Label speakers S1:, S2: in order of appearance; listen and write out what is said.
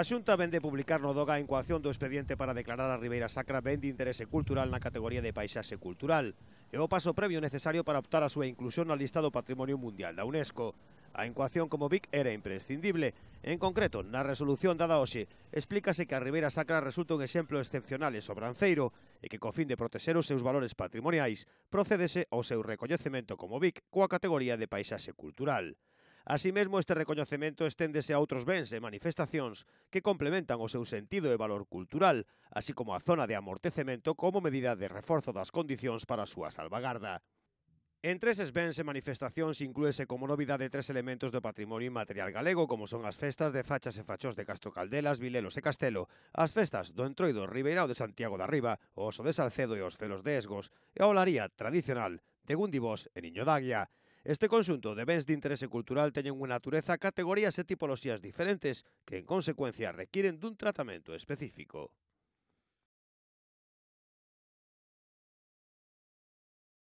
S1: A Xunta ven de publicar no DOGA a incoación do expediente para declarar a Ribeira Sacra ben de interese cultural na categoría de paisaxe cultural É o paso previo necesario para optar a súa inclusión na lista do Patrimonio Mundial da UNESCO. A incoación como BIC era imprescindible. En concreto, na resolución dada hoxe, explícase que a Ribeira Sacra resulta un exemplo excepcional e sobranceiro e que co fin de protexer os seus valores patrimoniais procédese ao seu recoñecemento como BIC coa categoría de paisaxe cultural. Así mesmo, este recoñecemento esténdese a outros bens e manifestacións que complementan o seu sentido e valor cultural, así como a zona de amortecemento como medida de reforzo das condicións para a súa salvagarda. Entre eses bens e manifestacións inclúese como novidade tres elementos do patrimonio inmaterial galego como son as festas de fachas e fachós de Castro Caldelas, Vilelos e Castelo, as festas do Entroido Ribeirao de Santiago da Riba, o Oso de Salcedo e os Felos de Esgos e a olaría tradicional de Gundibos e Niño d'Aguia. Este conxunto de bens de interese cultural teñen unha natureza, categorías e tipoloxías diferentes que, en consecuencia, requiren dun tratamento específico.